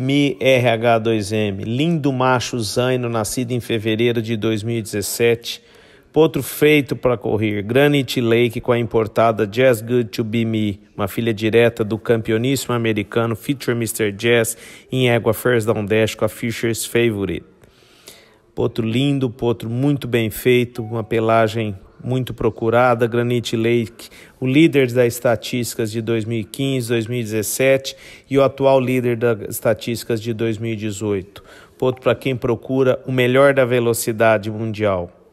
Me RH2M, lindo macho zaino, nascido em fevereiro de 2017, potro feito para correr, Granite Lake com a importada Jazz Good Me, uma filha direta do campeoníssimo americano Feature Mr. Jazz em égua First Down Dash com a Fisher's Favorite. Potro lindo, potro muito bem feito, uma pelagem muito procurada, Granite Lake, o líder das estatísticas de 2015, 2017 e o atual líder das estatísticas de 2018. Ponto para quem procura o melhor da velocidade mundial.